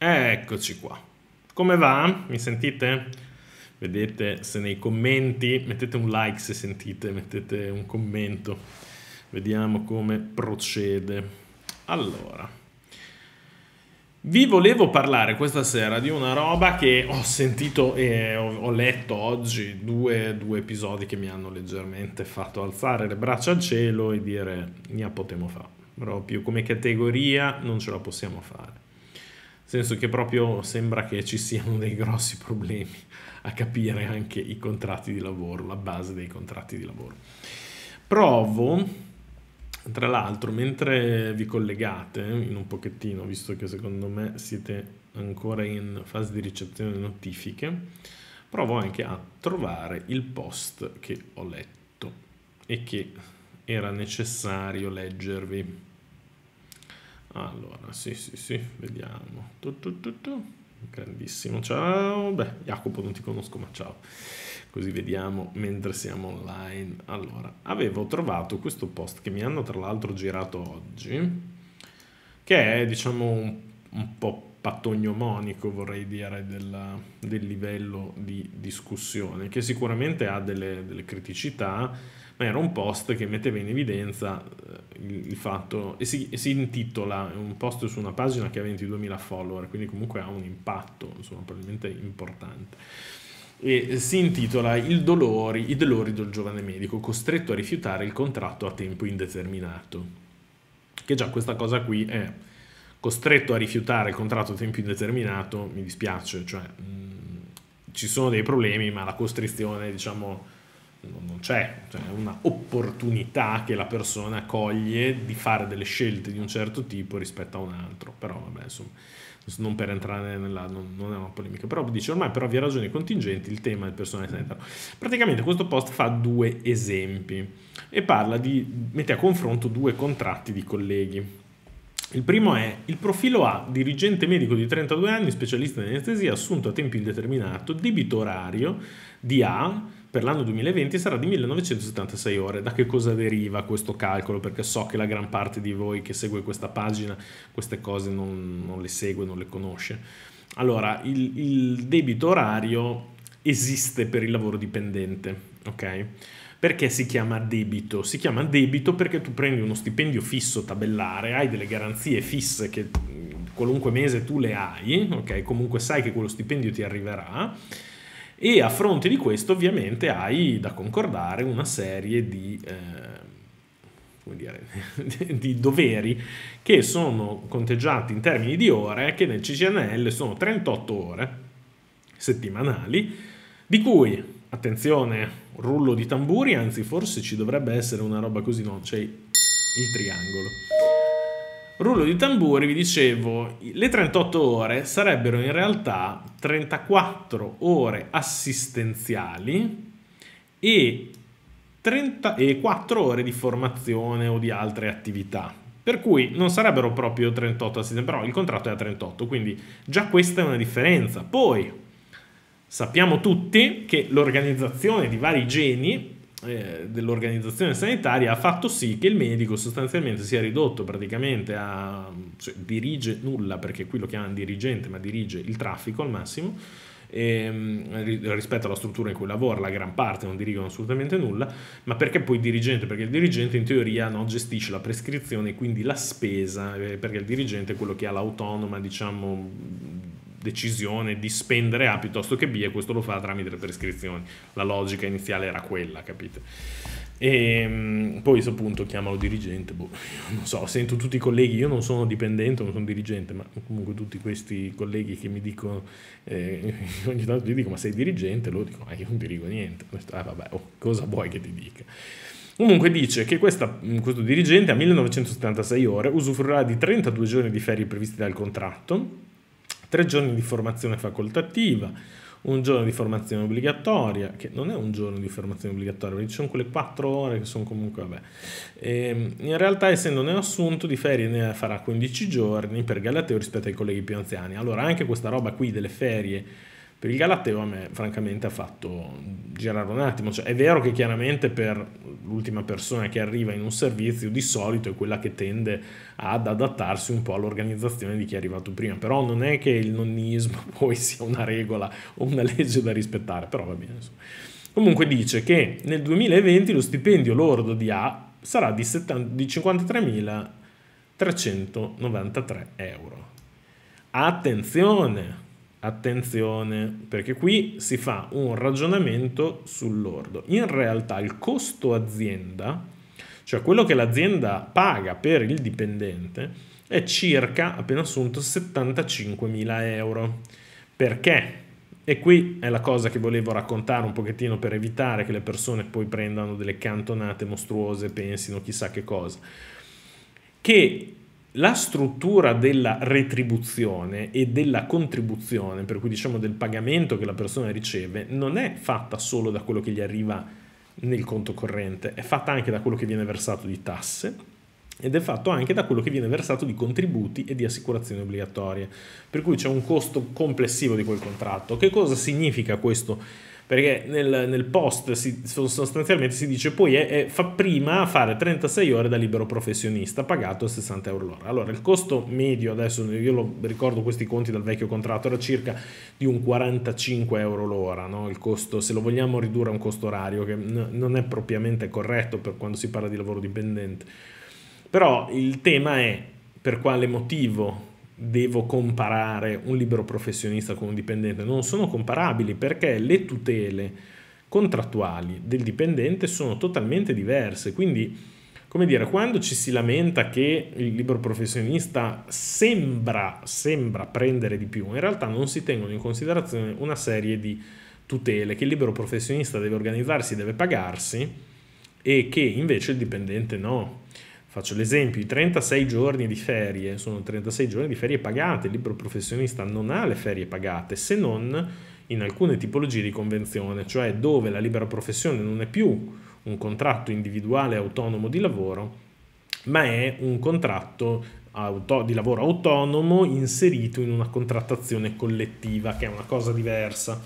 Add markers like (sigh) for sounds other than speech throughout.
Eccoci qua. Come va? Mi sentite? Vedete se nei commenti, mettete un like se sentite, mettete un commento. Vediamo come procede. Allora, vi volevo parlare questa sera di una roba che ho sentito e ho, letto oggi, due, due episodi che mi hanno leggermente fatto alzare le braccia al cielo e dire, ne potemo fare. Proprio come categoria non ce la possiamo fare senso che proprio sembra che ci siano dei grossi problemi a capire anche i contratti di lavoro, la base dei contratti di lavoro. Provo, tra l'altro, mentre vi collegate in un pochettino, visto che secondo me siete ancora in fase di ricezione di notifiche, provo anche a trovare il post che ho letto e che era necessario leggervi. Ah. Allora, sì, sì, sì, vediamo. Tu, tu, tu, Grandissimo, ciao. Beh, Jacopo non ti conosco, ma ciao. Così vediamo mentre siamo online. Allora, avevo trovato questo post che mi hanno tra l'altro girato oggi, che è diciamo un, un po' patognomonico, vorrei dire, della, del livello di discussione, che sicuramente ha delle, delle criticità ma era un post che metteva in evidenza eh, il, fatto e si, e si intitola un post su una pagina che ha 22.000 follower, quindi comunque ha un impatto, insomma, probabilmente importante e si intitola I dolori del giovane medico costretto a rifiutare il contratto a tempo indeterminato. Che già questa cosa qui è costretto a rifiutare il contratto a tempo indeterminato, mi dispiace, cioè mh, mm, ci sono dei problemi, ma la costrizione, diciamo, non c'è, cioè è un'opportunità che la persona coglie di fare delle scelte di un certo tipo rispetto a un altro, però vabbè insomma non per entrare nella, non, non, è una polemica, però dice ormai per ovvie ragioni contingenti il tema del personale sanitario. Praticamente questo post fa due esempi e parla di, mette a confronto due contratti di colleghi. Il primo è il profilo A, dirigente medico di 32 anni, specialista in anestesia, assunto a tempo indeterminato, debito orario di A, per l'anno 2020 sarà di 1976 ore. Da che cosa deriva questo calcolo? Perché so che la gran parte di voi che segue questa pagina queste cose non, non le segue, non le conosce. Allora, il, il, debito orario esiste per il lavoro dipendente, ok? Perché si chiama debito? Si chiama debito perché tu prendi uno stipendio fisso tabellare, hai delle garanzie fisse che qualunque mese tu le hai, ok? Comunque sai che quello stipendio ti arriverà e a fronte di questo ovviamente hai da concordare una serie di, eh, dire, (laughs) di doveri che sono conteggiati in termini di ore che nel CCNL sono 38 ore settimanali di cui attenzione rullo di tamburi anzi forse ci dovrebbe essere una roba così no c'è cioè il triangolo Rullo di tamburi, vi dicevo, le 38 ore sarebbero in realtà 34 ore assistenziali e, 30, e 4 ore di formazione o di altre attività. Per cui non sarebbero proprio 38 assistenziali, però il contratto è a 38, quindi già questa è una differenza. Poi sappiamo tutti che l'organizzazione di vari geni eh, dell'organizzazione sanitaria ha fatto sì che il medico sostanzialmente sia ridotto praticamente a cioè, dirige nulla perché qui lo chiamano dirigente ma dirige il traffico al massimo e, ehm, rispetto alla struttura in cui lavora, la gran parte non dirigono assolutamente nulla, ma perché poi dirigente? Perché il dirigente in teoria no, gestisce la prescrizione e quindi la spesa, eh, perché il dirigente è quello che ha l'autonoma, diciamo, decisione di spendere A piuttosto che B e questo lo fa tramite le prescrizioni. La logica iniziale era quella, capite? E ehm, poi appunto chiamalo dirigente, boh, non so, sento tutti i colleghi, io non sono dipendente, non sono dirigente, ma comunque tutti questi colleghi che mi dicono, eh, (laughs) ogni tanto gli dico ma sei dirigente, loro dicono ma io non dirigo niente, ah, vabbè, oh, cosa vuoi che ti dica? Comunque dice che questa, mm, questo dirigente a 1976 ore usufruirà di 32 giorni di ferie previsti dal contratto, tre giorni di formazione facoltativa, un giorno di formazione obbligatoria, che non è un giorno di formazione obbligatoria, perché ci sono quelle quattro ore che sono comunque, vabbè. E ehm, in realtà, essendo ne assunto, di ferie ne farà 15 giorni per Galateo rispetto ai colleghi più anziani. Allora, anche questa roba qui delle ferie per il Galateo a me francamente ha fatto girare un attimo, cioè, è vero che chiaramente per l'ultima persona che arriva in un servizio di solito è quella che tende ad adattarsi un po' all'organizzazione di chi è arrivato prima, però non è che il nonnismo (laughs) poi sia una regola o una legge da rispettare, però va bene. Insomma. Comunque dice che nel 2020 lo stipendio lordo di A sarà di, 70, di 53.393 euro. Attenzione! Attenzione, perché qui si fa un ragionamento sull'ordo. In realtà il costo azienda, cioè quello che l'azienda paga per il dipendente, è circa, appena assunto, 75.000 euro. Perché? E qui è la cosa che volevo raccontare un pochettino per evitare che le persone poi prendano delle cantonate mostruose e pensino chissà che cosa. Che la struttura della retribuzione e della contribuzione, per cui diciamo del pagamento che la persona riceve, non è fatta solo da quello che gli arriva nel conto corrente, è fatta anche da quello che viene versato di tasse ed è fatto anche da quello che viene versato di contributi e di assicurazioni obbligatorie, per cui c'è un costo complessivo di quel contratto. Che cosa significa questo? perché nel, nel post si, sostanzialmente si dice poi è, è, fa prima fare 36 ore da libero professionista pagato 60 euro l'ora. Allora il costo medio adesso, io lo, ricordo questi conti dal vecchio contratto, era circa di un 45 euro l'ora, no? il costo, se lo vogliamo ridurre a un costo orario che n- non è propriamente corretto per quando si parla di lavoro dipendente. Però il tema è per quale motivo devo comparare un libero professionista con un dipendente, non sono comparabili perché le tutele contrattuali del dipendente sono totalmente diverse, quindi come dire, quando ci si lamenta che il libero professionista sembra, sembra prendere di più, in realtà non si tengono in considerazione una serie di tutele che il libero professionista deve organizzarsi, deve pagarsi e che invece il dipendente no. Faccio l'esempio, i 36 giorni di ferie sono 36 giorni di ferie pagate, il libro professionista non ha le ferie pagate se non in alcune tipologie di convenzione, cioè dove la libera professione non è più un contratto individuale autonomo di lavoro, ma è un contratto di lavoro autonomo inserito in una contrattazione collettiva, che è una cosa diversa.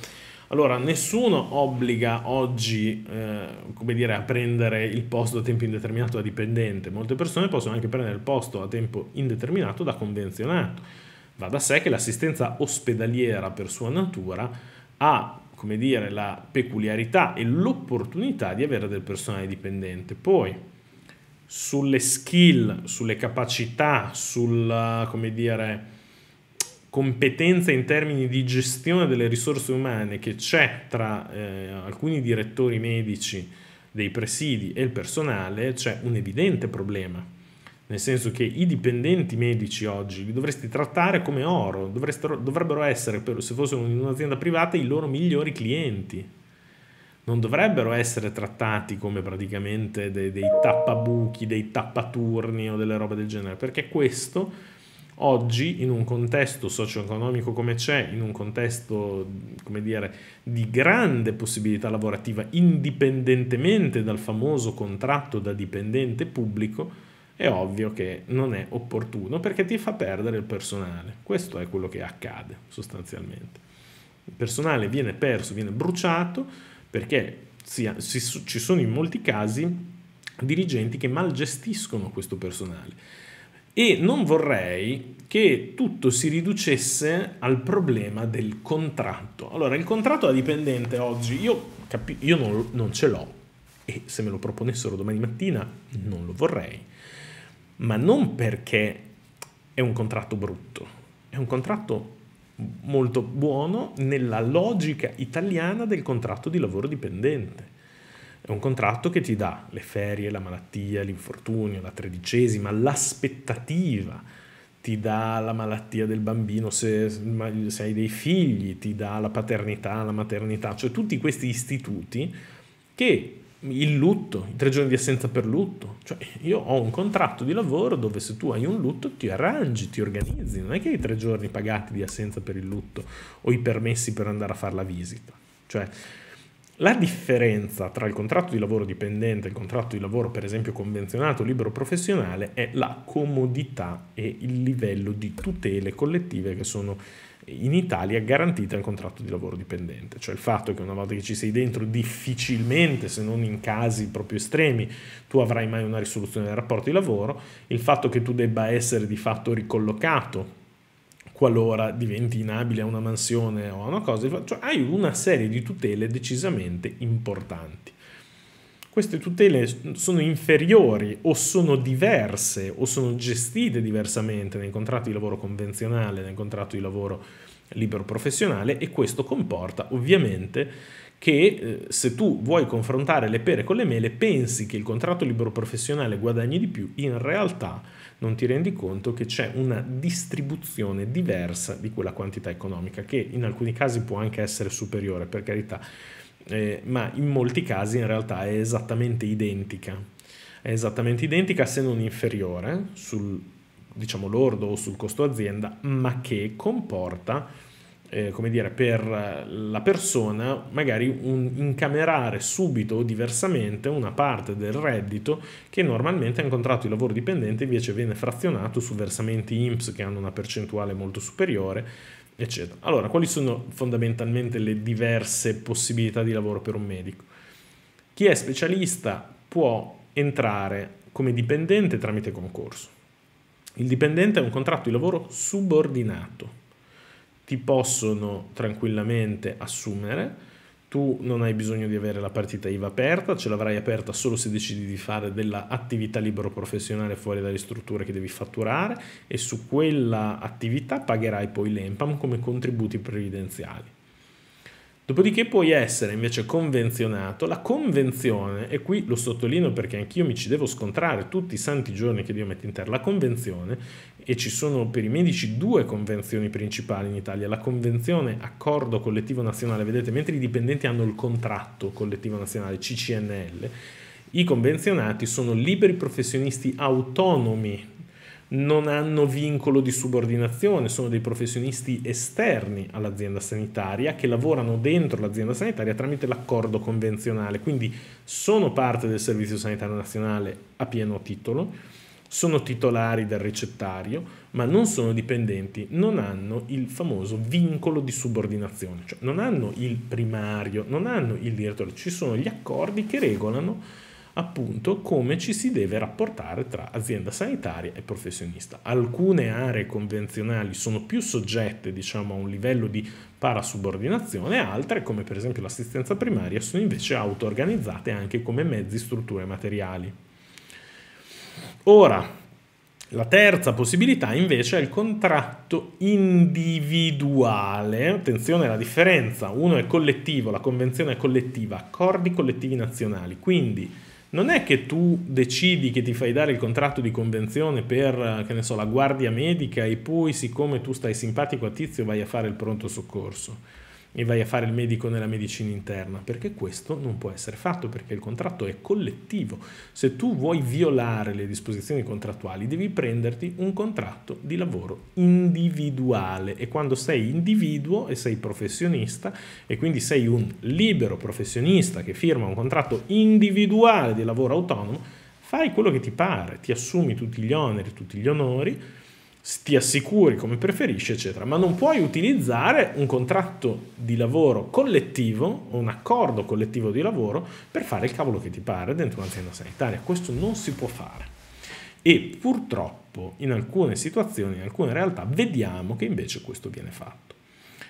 Allora, nessuno obbliga oggi, eh, come dire, a prendere il posto a tempo indeterminato da dipendente. Molte persone possono anche prendere il posto a tempo indeterminato da convenzionato. Va da sé che l'assistenza ospedaliera per sua natura ha, come dire, la peculiarità e l'opportunità di avere del personale dipendente. Poi, sulle skill, sulle capacità, sul, eh, come dire, competenza in termini di gestione delle risorse umane che c'è tra eh, alcuni direttori medici dei presidi e il personale, c'è un evidente problema. Nel senso che i dipendenti medici oggi li dovresti trattare come oro, dovrebbero essere, se fossero in un'azienda privata, i loro migliori clienti. Non dovrebbero essere trattati come praticamente dei, dei tappabuchi, dei tappaturni o delle robe del genere, perché questo oggi in un contesto socio-economico come c'è, in un contesto come dire, di grande possibilità lavorativa indipendentemente dal famoso contratto da dipendente pubblico, è ovvio che non è opportuno perché ti fa perdere il personale. Questo è quello che accade sostanzialmente. Il personale viene perso, viene bruciato perché si, si, ci sono in molti casi dirigenti che mal gestiscono questo personale e non vorrei che tutto si riducesse al problema del contratto. Allora, il contratto da dipendente oggi, io, capi- io non, non ce l'ho e se me lo proponessero domani mattina non lo vorrei, ma non perché è un contratto brutto, è un contratto molto buono nella logica italiana del contratto di lavoro dipendente è un contratto che ti dà le ferie, la malattia, l'infortunio, la tredicesima, l'aspettativa, ti dà la malattia del bambino se, se hai dei figli, ti dà la paternità, la maternità, cioè tutti questi istituti che il lutto, i tre giorni di assenza per lutto. Cioè, io ho un contratto di lavoro dove se tu hai un lutto ti arrangi, ti organizzi. Non è che hai tre giorni pagati di assenza per il lutto o i permessi per andare a fare la visita. Cioè, la differenza tra il contratto di lavoro dipendente e il contratto di lavoro, per esempio, convenzionato libero professionale è la comodità e il livello di tutele collettive che sono in Italia garantite al contratto di lavoro dipendente, cioè il fatto che una volta che ci sei dentro difficilmente, se non in casi proprio estremi, tu avrai mai una risoluzione del rapporto di lavoro, il fatto che tu debba essere di fatto ricollocato qualora diventi inabile a una mansione o a una cosa, cioè, cioè hai una serie di tutele decisamente importanti. Queste tutele sono inferiori o sono diverse o sono gestite diversamente nel contratto di lavoro convenzionale, nel contratto di lavoro libero professionale e questo comporta ovviamente che eh, se tu vuoi confrontare le pere con le mele pensi che il contratto libero professionale guadagni di più, in realtà non ti rendi conto che c'è una distribuzione diversa di quella quantità economica, che in alcuni casi può anche essere superiore, per carità, eh, ma in molti casi in realtà è esattamente identica. È esattamente identica se non inferiore sul diciamo lordo o sul costo azienda, ma che comporta eh, come dire, per la persona magari un, incamerare subito o diversamente una parte del reddito che normalmente ha un contratto di lavoro dipendente invece viene frazionato su versamenti IMSS che hanno una percentuale molto superiore, eccetera. Allora, quali sono fondamentalmente le diverse possibilità di lavoro per un medico? Chi è specialista può entrare come dipendente tramite concorso. Il dipendente è un contratto di lavoro subordinato ti possono tranquillamente assumere, tu non hai bisogno di avere la partita IVA aperta, ce l'avrai aperta solo se decidi di fare dell'attività libero professionale fuori dalle strutture che devi fatturare e su quella attività pagherai poi l'EMPAM come contributi previdenziali. Dopodiché puoi essere invece convenzionato. La convenzione, e qui lo sottolineo perché anch'io mi ci devo scontrare tutti i santi giorni che Dio mette in terra, la convenzione, e ci sono per i medici due convenzioni principali in Italia, la convenzione accordo collettivo nazionale, vedete, mentre i dipendenti hanno il contratto collettivo nazionale, CCNL, i convenzionati sono liberi professionisti autonomi non hanno vincolo di subordinazione, sono dei professionisti esterni all'azienda sanitaria che lavorano dentro l'azienda sanitaria tramite l'accordo convenzionale, quindi sono parte del Servizio Sanitario Nazionale a pieno titolo, sono titolari del ricettario, ma non sono dipendenti, non hanno il famoso vincolo di subordinazione, cioè non hanno il primario, non hanno il direttore, ci sono gli accordi che regolano appunto come ci si deve rapportare tra azienda sanitaria e professionista. Alcune aree convenzionali sono più soggette diciamo, a un livello di parasubordinazione, altre come per esempio l'assistenza primaria sono invece auto-organizzate anche come mezzi, strutture e materiali. Ora, la terza possibilità invece è il contratto individuale. Attenzione alla differenza, uno è collettivo, la convenzione è collettiva, accordi collettivi nazionali, quindi non è che tu decidi che ti fai dare il contratto di convenzione per, che ne so, la guardia medica e poi siccome tu stai simpatico a tizio vai a fare il pronto soccorso e vai a fare il medico nella medicina interna, perché questo non può essere fatto, perché il contratto è collettivo. Se tu vuoi violare le disposizioni contrattuali, devi prenderti un contratto di lavoro individuale e quando sei individuo e sei professionista e quindi sei un libero professionista che firma un contratto individuale di lavoro autonomo, fai quello che ti pare, ti assumi tutti gli oneri, tutti gli onori, ti assicuri come preferisci, eccetera, ma non puoi utilizzare un contratto di lavoro collettivo, un accordo collettivo di lavoro per fare il cavolo che ti pare dentro un'azienda sanitaria. Questo non si può fare. E purtroppo in alcune situazioni, in alcune realtà, vediamo che invece questo viene fatto.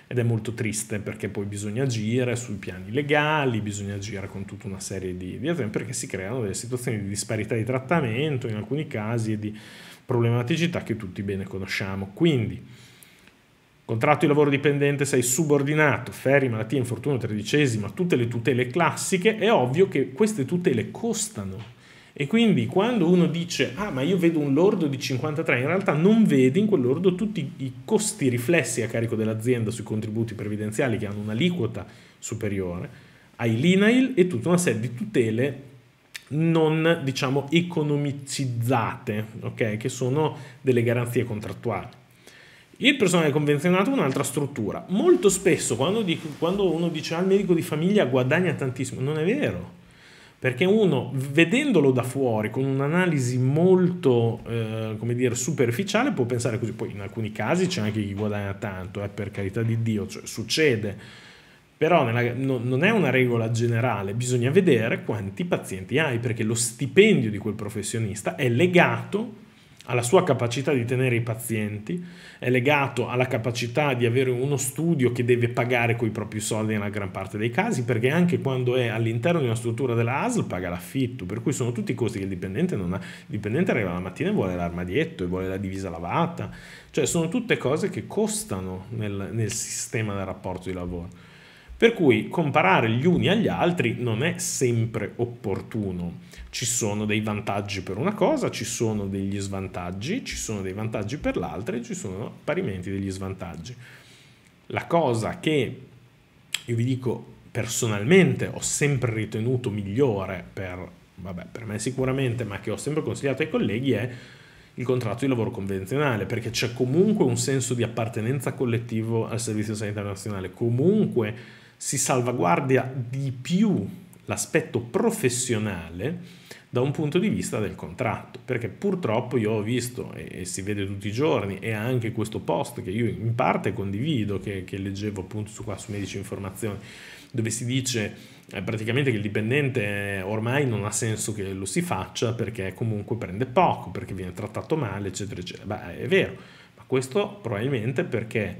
Ed è molto triste perché poi bisogna agire sui piani legali, bisogna agire con tutta una serie di, di esempi perché si creano delle situazioni di disparità di trattamento in alcuni casi e di problematicità che tutti bene conosciamo. Quindi, contratto di lavoro dipendente sei subordinato, ferri, malattie, infortunio, tredicesima, tutte le tutele classiche, è ovvio che queste tutele costano. E quindi quando uno dice, ah ma io vedo un lordo di 53, in realtà non vedi in quel tutti i costi riflessi a carico dell'azienda sui contributi previdenziali che hanno un'aliquota superiore, ai l'INAIL e tutta una serie di tutele non diciamo economicizzate, okay? che sono delle garanzie contrattuali. Il personale convenzionato è un'altra struttura. Molto spesso quando, dico, quando uno dice al ah, medico di famiglia guadagna tantissimo, non è vero perché uno vedendolo da fuori con un'analisi molto eh, come dire superficiale può pensare così poi in alcuni casi c'è anche chi guadagna tanto eh, per carità di Dio cioè, succede però nella, no, non è una regola generale, bisogna vedere quanti pazienti hai, perché lo stipendio di quel professionista è legato alla sua capacità di tenere i pazienti, è legato alla capacità di avere uno studio che deve pagare coi propri soldi nella gran parte dei casi, perché anche quando è all'interno di una struttura della ASL paga l'affitto, per cui sono tutti i costi che il dipendente non ha. Il dipendente arriva la mattina e vuole l'armadietto e vuole la divisa lavata, cioè sono tutte cose che costano nel, nel sistema del rapporto di lavoro. Per cui comparare gli uni agli altri non è sempre opportuno. Ci sono dei vantaggi per una cosa, ci sono degli svantaggi, ci sono dei vantaggi per l'altra e ci sono parimenti degli svantaggi. La cosa che io vi dico personalmente ho sempre ritenuto migliore per, vabbè, per me sicuramente, ma che ho sempre consigliato ai colleghi è il contratto di lavoro convenzionale, perché c'è comunque un senso di appartenenza collettivo al Servizio Sanitario Nazionale, comunque si salvaguardia di più l'aspetto professionale da un punto di vista del contratto, perché purtroppo io ho visto e, si vede tutti i giorni e anche questo post che io in parte condivido, che, che leggevo appunto su qua su Medici Informazioni, dove si dice eh, praticamente che il dipendente eh, ormai non ha senso che lo si faccia perché comunque prende poco, perché viene trattato male, eccetera, eccetera. Beh, è vero, ma questo probabilmente perché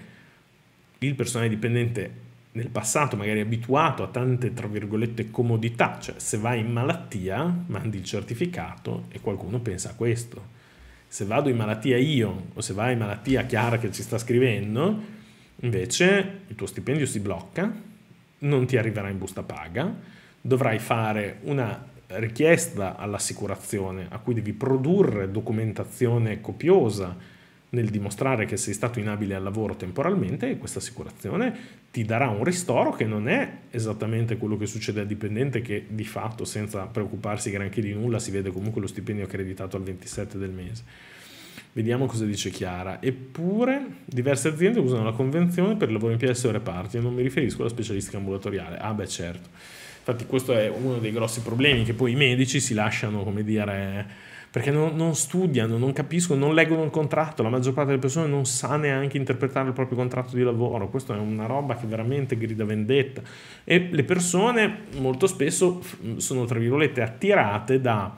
il personale dipendente nel passato magari abituato a tante tra virgolette comodità, cioè se vai in malattia mandi il certificato e qualcuno pensa a questo. Se vado in malattia io o se vai in malattia Chiara che ci sta scrivendo, invece il tuo stipendio si blocca, non ti arriverà in busta paga, dovrai fare una richiesta all'assicurazione a cui devi produrre documentazione copiosa nel dimostrare che sei stato inabile al lavoro temporalmente questa assicurazione ti darà un ristoro che non è esattamente quello che succede al dipendente che di fatto senza preoccuparsi granché di nulla si vede comunque lo stipendio accreditato al 27 del mese. Vediamo cosa dice Chiara. Eppure diverse aziende usano la convenzione per il lavoro in PSO reparti e non mi riferisco alla specialistica ambulatoriale. Ah beh certo. Infatti questo è uno dei grossi problemi che poi i medici si lasciano, come dire, perché non, non, studiano, non capiscono, non leggono il contratto, la maggior parte delle persone non sa neanche interpretare il proprio contratto di lavoro, questa è una roba che veramente grida vendetta e le persone molto spesso sono tra virgolette attirate da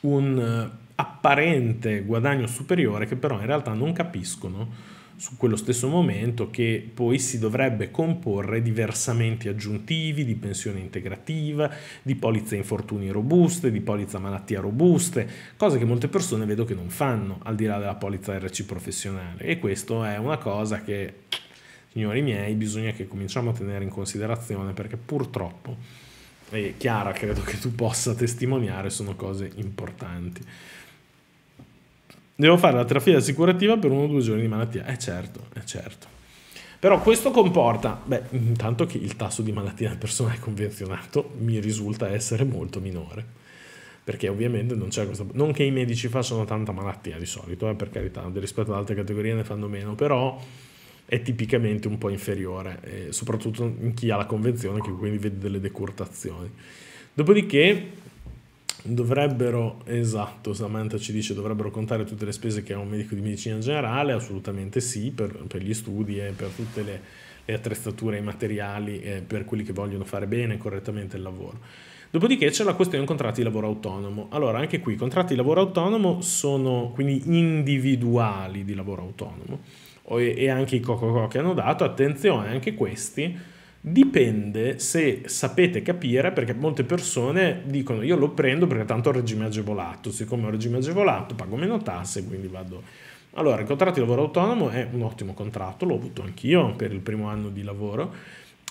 un eh, apparente guadagno superiore che però in realtà non capiscono su quello stesso momento che poi si dovrebbe comporre di versamenti aggiuntivi, di pensione integrativa, di polizza infortuni robuste, di polizza malattia robuste, cose che molte persone vedo che non fanno al di là della polizza RC professionale e questo è una cosa che, signori miei, bisogna che cominciamo a tenere in considerazione perché purtroppo, e Chiara credo che tu possa testimoniare, sono cose importanti devo fare la trafila assicurativa per uno o due giorni di malattia. Eh certo, eh certo. Però questo comporta, beh, intanto che il tasso di malattia del personale convenzionato mi risulta essere molto minore, perché ovviamente non c'è questa... Non che i medici facciano tanta malattia di solito, eh, per carità, rispetto ad altre categorie ne fanno meno, però è tipicamente un po' inferiore, eh, soprattutto in chi ha la convenzione che quindi vede delle decurtazioni. Dopodiché Dovrebbero, esatto, Samantha ci dice, dovrebbero contare tutte le spese che ha un medico di medicina generale? Assolutamente sì, per, per gli studi e per tutte le, le attrezzature, i materiali, eh, per quelli che vogliono fare bene e correttamente il lavoro. Dopodiché c'è la questione contratti di lavoro autonomo. Allora, anche qui, i contratti di lavoro autonomo sono quindi individuali di lavoro autonomo e, e anche i COCOCO che hanno dato, attenzione, anche questi Dipende se sapete capire, perché molte persone dicono io lo prendo perché tanto è un regime agevolato, siccome è un regime agevolato pago meno tasse, quindi vado... Allora, il contratto di lavoro autonomo è un ottimo contratto, l'ho avuto anch'io per il primo anno di lavoro,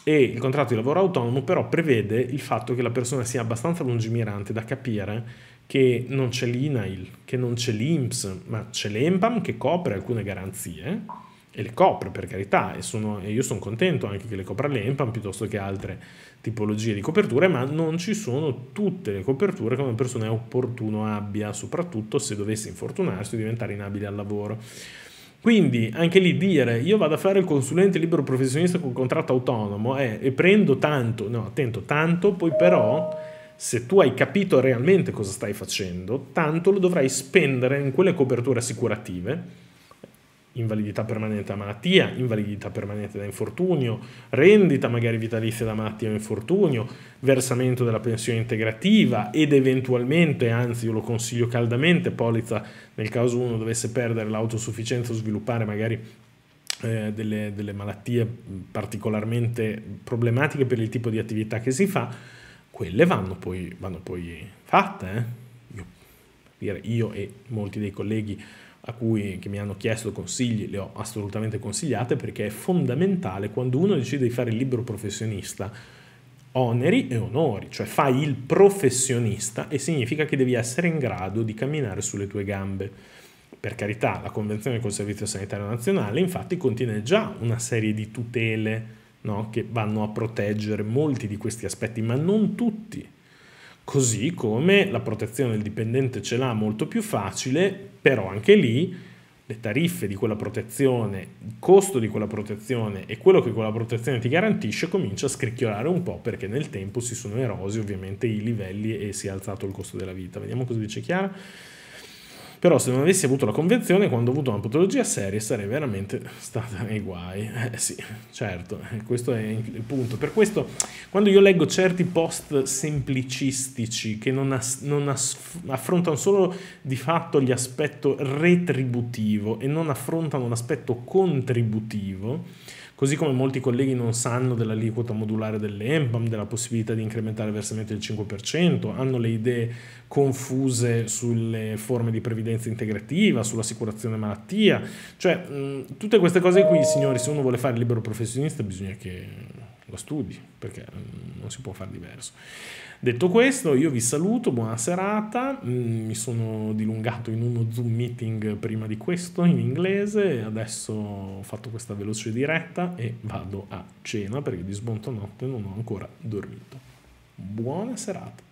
e il contratto di lavoro autonomo però prevede il fatto che la persona sia abbastanza lungimirante da capire che non c'è l'INAIL, che non c'è l'INPS, ma c'è l'EMPAM che copre alcune garanzie, e le copre per carità e, sono, e io sono contento anche che le copra l'Empan piuttosto che altre tipologie di coperture ma non ci sono tutte le coperture che una persona è opportuno abbia soprattutto se dovesse infortunarsi o diventare inabile al lavoro quindi anche lì dire io vado a fare il consulente libero professionista con contratto autonomo eh, e prendo tanto no attento tanto poi però se tu hai capito realmente cosa stai facendo tanto lo dovrai spendere in quelle coperture assicurative invalidità permanente da malattia, invalidità permanente da infortunio, rendita magari vitalizia da malattia o infortunio, versamento della pensione integrativa ed eventualmente, anzi io lo consiglio caldamente, polizza nel caso uno dovesse perdere l'autosufficienza o sviluppare magari eh, delle, delle malattie particolarmente problematiche per il tipo di attività che si fa, quelle vanno poi, vanno poi fatte. Eh? Io, io e molti dei colleghi a cui mi hanno chiesto consigli, le ho assolutamente consigliate perché è fondamentale quando uno decide di fare il libro professionista oneri e onori, cioè fai il professionista e significa che devi essere in grado di camminare sulle tue gambe. Per carità, la convenzione col Servizio Sanitario Nazionale infatti contiene già una serie di tutele no? che vanno a proteggere molti di questi aspetti, ma non tutti. Così come la protezione del dipendente ce l'ha molto più facile, però anche lì le tariffe di quella protezione, il costo di quella protezione e quello che quella protezione ti garantisce comincia a scricchiolare un po' perché nel tempo si sono erosi ovviamente i livelli e si è alzato il costo della vita. Vediamo cosa dice Chiara. Però se non avessi avuto la convenzione, quando ho avuto una patologia seria, sarei veramente stata nei guai. Eh sì, certo, eh, questo è il punto. Per questo, quando io leggo certi post semplicistici che non, as, non as, affrontano solo di fatto l'aspetto retributivo e non affrontano l'aspetto contributivo, così come molti colleghi non sanno dell'aliquota modulare dell'EMPAM, della possibilità di incrementare il versamento del 5%, hanno le idee confuse sulle forme di previdenza integrativa, sull'assicurazione malattia, cioè mh, tutte queste cose qui, signori, se uno vuole fare libero professionista bisogna che lo studi, perché non si può fare diverso. Detto questo, io vi saluto, buona serata, mm, mi sono dilungato in uno Zoom meeting prima di questo in inglese, adesso ho fatto questa veloce diretta e vado a cena perché di sbonto notte non ho ancora dormito. Buona serata.